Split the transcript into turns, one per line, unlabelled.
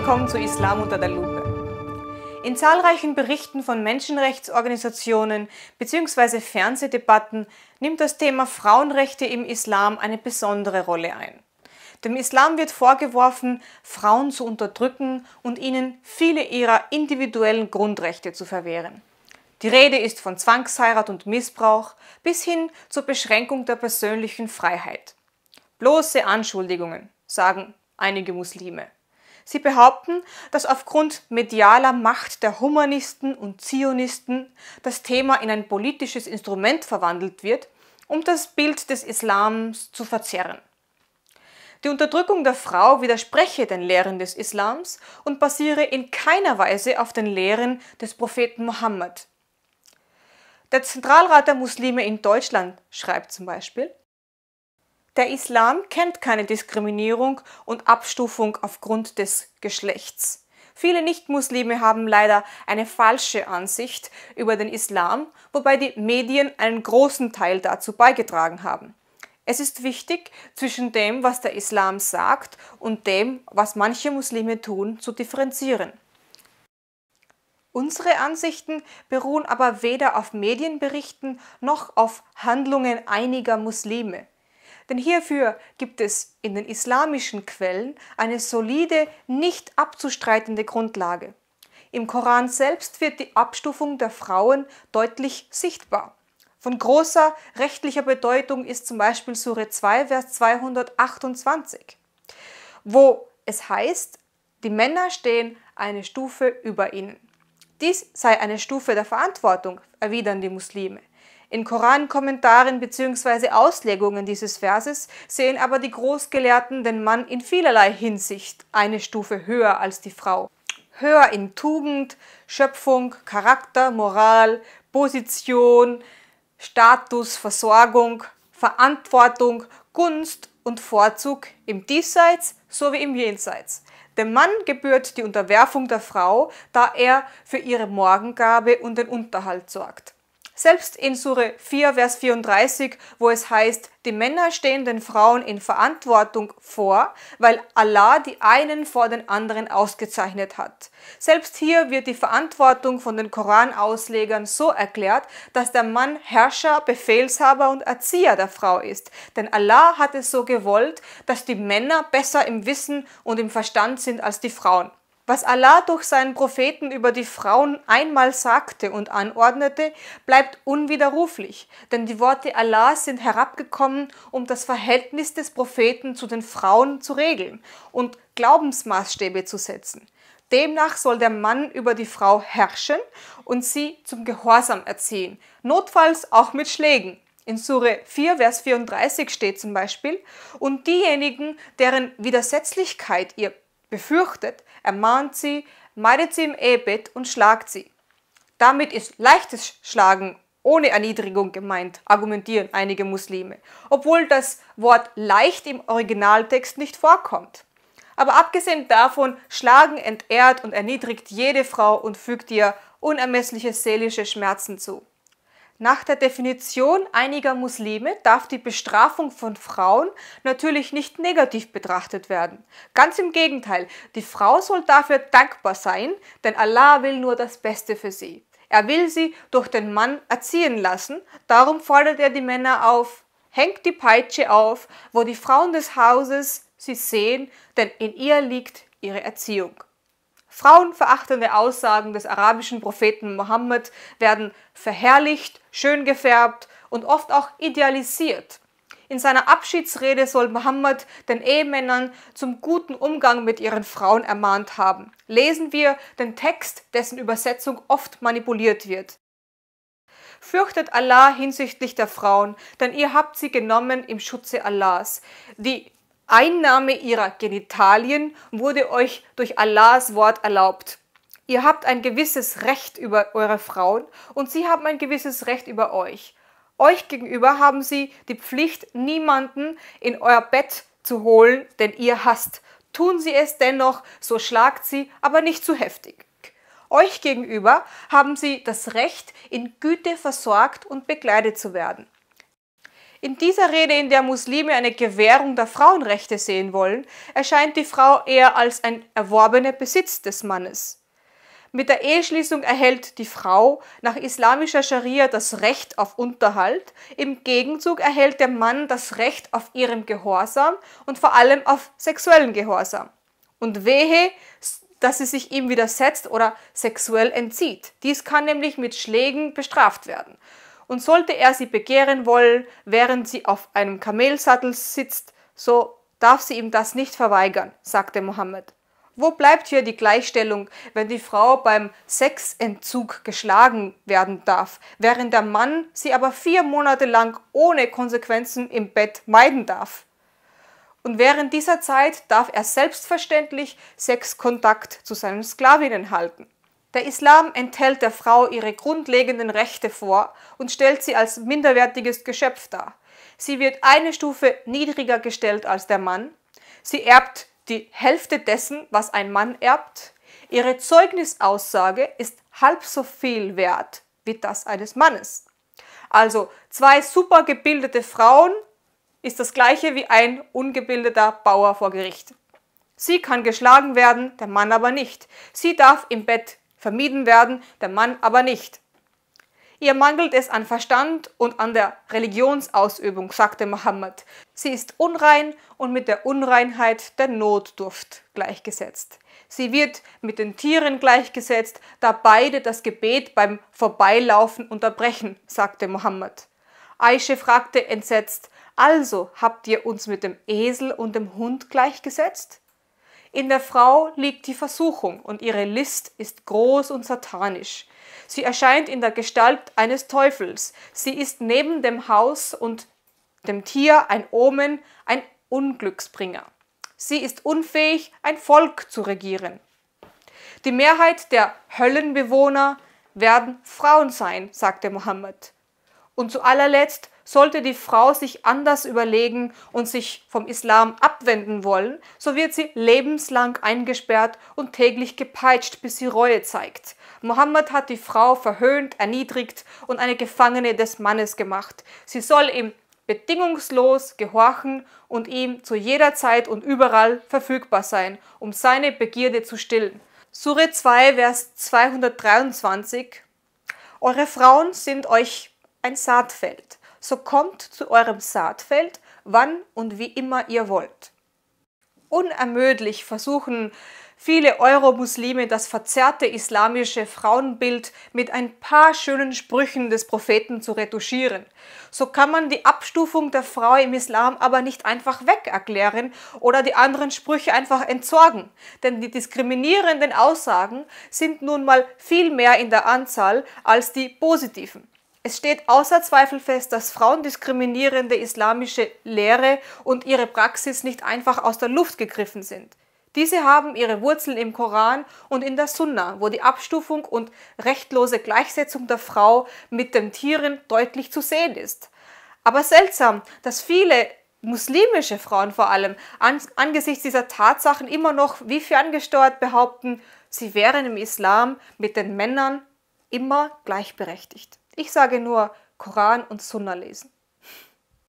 willkommen zu Islam unter der Lupe. In zahlreichen Berichten von Menschenrechtsorganisationen bzw. Fernsehdebatten nimmt das Thema Frauenrechte im Islam eine besondere Rolle ein. Dem Islam wird vorgeworfen, Frauen zu unterdrücken und ihnen viele ihrer individuellen Grundrechte zu verwehren. Die Rede ist von Zwangsheirat und Missbrauch bis hin zur Beschränkung der persönlichen Freiheit. Bloße Anschuldigungen, sagen einige Muslime. Sie behaupten, dass aufgrund medialer Macht der Humanisten und Zionisten das Thema in ein politisches Instrument verwandelt wird, um das Bild des Islams zu verzerren. Die Unterdrückung der Frau widerspreche den Lehren des Islams und basiere in keiner Weise auf den Lehren des Propheten Mohammed. Der Zentralrat der Muslime in Deutschland schreibt zum Beispiel, der Islam kennt keine Diskriminierung und Abstufung aufgrund des Geschlechts. Viele Nichtmuslime haben leider eine falsche Ansicht über den Islam, wobei die Medien einen großen Teil dazu beigetragen haben. Es ist wichtig, zwischen dem, was der Islam sagt und dem, was manche Muslime tun, zu differenzieren. Unsere Ansichten beruhen aber weder auf Medienberichten noch auf Handlungen einiger Muslime. Denn hierfür gibt es in den islamischen Quellen eine solide, nicht abzustreitende Grundlage. Im Koran selbst wird die Abstufung der Frauen deutlich sichtbar. Von großer rechtlicher Bedeutung ist zum Beispiel Sure 2, Vers 228, wo es heißt, die Männer stehen eine Stufe über ihnen. Dies sei eine Stufe der Verantwortung, erwidern die Muslime. In Korankommentaren bzw. Auslegungen dieses Verses sehen aber die Großgelehrten den Mann in vielerlei Hinsicht eine Stufe höher als die Frau. Höher in Tugend, Schöpfung, Charakter, Moral, Position, Status, Versorgung, Verantwortung, Gunst und Vorzug im Diesseits sowie im Jenseits. Dem Mann gebührt die Unterwerfung der Frau, da er für ihre Morgengabe und den Unterhalt sorgt. Selbst in Sure 4, Vers 34, wo es heißt, die Männer stehen den Frauen in Verantwortung vor, weil Allah die einen vor den anderen ausgezeichnet hat. Selbst hier wird die Verantwortung von den Koranauslegern so erklärt, dass der Mann Herrscher, Befehlshaber und Erzieher der Frau ist. Denn Allah hat es so gewollt, dass die Männer besser im Wissen und im Verstand sind als die Frauen. Was Allah durch seinen Propheten über die Frauen einmal sagte und anordnete, bleibt unwiderruflich, denn die Worte Allahs sind herabgekommen, um das Verhältnis des Propheten zu den Frauen zu regeln und Glaubensmaßstäbe zu setzen. Demnach soll der Mann über die Frau herrschen und sie zum Gehorsam erziehen, notfalls auch mit Schlägen. In Sure 4, Vers 34 steht zum Beispiel, und diejenigen, deren Widersetzlichkeit ihr Befürchtet, ermahnt sie, meidet sie im Ehebett und schlagt sie. Damit ist leichtes Schlagen ohne Erniedrigung gemeint, argumentieren einige Muslime, obwohl das Wort leicht im Originaltext nicht vorkommt. Aber abgesehen davon, Schlagen entehrt und erniedrigt jede Frau und fügt ihr unermessliche seelische Schmerzen zu. Nach der Definition einiger Muslime darf die Bestrafung von Frauen natürlich nicht negativ betrachtet werden. Ganz im Gegenteil, die Frau soll dafür dankbar sein, denn Allah will nur das Beste für sie. Er will sie durch den Mann erziehen lassen, darum fordert er die Männer auf, hängt die Peitsche auf, wo die Frauen des Hauses sie sehen, denn in ihr liegt ihre Erziehung. Frauenverachtende Aussagen des arabischen Propheten Mohammed werden verherrlicht, schön gefärbt und oft auch idealisiert. In seiner Abschiedsrede soll Mohammed den Ehemännern zum guten Umgang mit ihren Frauen ermahnt haben. Lesen wir den Text, dessen Übersetzung oft manipuliert wird. Fürchtet Allah hinsichtlich der Frauen, denn ihr habt sie genommen im Schutze Allahs, die Einnahme ihrer Genitalien wurde euch durch Allahs Wort erlaubt. Ihr habt ein gewisses Recht über eure Frauen und sie haben ein gewisses Recht über euch. Euch gegenüber haben sie die Pflicht, niemanden in euer Bett zu holen, denn ihr hasst. Tun sie es dennoch, so schlagt sie, aber nicht zu heftig. Euch gegenüber haben sie das Recht, in Güte versorgt und begleitet zu werden. In dieser Rede, in der Muslime eine Gewährung der Frauenrechte sehen wollen, erscheint die Frau eher als ein erworbener Besitz des Mannes. Mit der Eheschließung erhält die Frau nach islamischer Scharia das Recht auf Unterhalt, im Gegenzug erhält der Mann das Recht auf ihren Gehorsam und vor allem auf sexuellen Gehorsam. Und wehe, dass sie sich ihm widersetzt oder sexuell entzieht. Dies kann nämlich mit Schlägen bestraft werden und sollte er sie begehren wollen, während sie auf einem Kamelsattel sitzt, so darf sie ihm das nicht verweigern, sagte Mohammed. Wo bleibt hier die Gleichstellung, wenn die Frau beim Sexentzug geschlagen werden darf, während der Mann sie aber vier Monate lang ohne Konsequenzen im Bett meiden darf? Und während dieser Zeit darf er selbstverständlich Sexkontakt zu seinen Sklavinnen halten. Der Islam enthält der Frau ihre grundlegenden Rechte vor und stellt sie als minderwertiges Geschöpf dar. Sie wird eine Stufe niedriger gestellt als der Mann. Sie erbt die Hälfte dessen, was ein Mann erbt. Ihre Zeugnisaussage ist halb so viel wert wie das eines Mannes. Also zwei super gebildete Frauen ist das gleiche wie ein ungebildeter Bauer vor Gericht. Sie kann geschlagen werden, der Mann aber nicht. Sie darf im Bett vermieden werden, der Mann aber nicht. Ihr mangelt es an Verstand und an der Religionsausübung, sagte Mohammed. Sie ist unrein und mit der Unreinheit der Notdurft gleichgesetzt. Sie wird mit den Tieren gleichgesetzt, da beide das Gebet beim Vorbeilaufen unterbrechen, sagte Mohammed. Aische fragte entsetzt, also habt ihr uns mit dem Esel und dem Hund gleichgesetzt? In der Frau liegt die Versuchung und ihre List ist groß und satanisch. Sie erscheint in der Gestalt eines Teufels. Sie ist neben dem Haus und dem Tier ein Omen, ein Unglücksbringer. Sie ist unfähig, ein Volk zu regieren. Die Mehrheit der Höllenbewohner werden Frauen sein, sagte Mohammed. Und zu allerletzt sollte die Frau sich anders überlegen und sich vom Islam abwenden wollen, so wird sie lebenslang eingesperrt und täglich gepeitscht, bis sie Reue zeigt. Mohammed hat die Frau verhöhnt, erniedrigt und eine Gefangene des Mannes gemacht. Sie soll ihm bedingungslos gehorchen und ihm zu jeder Zeit und überall verfügbar sein, um seine Begierde zu stillen. Sure 2, Vers 223 Eure Frauen sind euch ein Saatfeld so kommt zu eurem Saatfeld, wann und wie immer ihr wollt. Unermüdlich versuchen viele Euromuslime das verzerrte islamische Frauenbild mit ein paar schönen Sprüchen des Propheten zu retuschieren. So kann man die Abstufung der Frau im Islam aber nicht einfach weg erklären oder die anderen Sprüche einfach entsorgen, denn die diskriminierenden Aussagen sind nun mal viel mehr in der Anzahl als die positiven. Es steht außer Zweifel fest, dass frauendiskriminierende islamische Lehre und ihre Praxis nicht einfach aus der Luft gegriffen sind. Diese haben ihre Wurzeln im Koran und in der Sunna, wo die Abstufung und rechtlose Gleichsetzung der Frau mit den Tieren deutlich zu sehen ist. Aber seltsam, dass viele muslimische Frauen vor allem angesichts dieser Tatsachen immer noch wie ferngesteuert behaupten, sie wären im Islam mit den Männern immer gleichberechtigt. Ich sage nur Koran und Sunna lesen.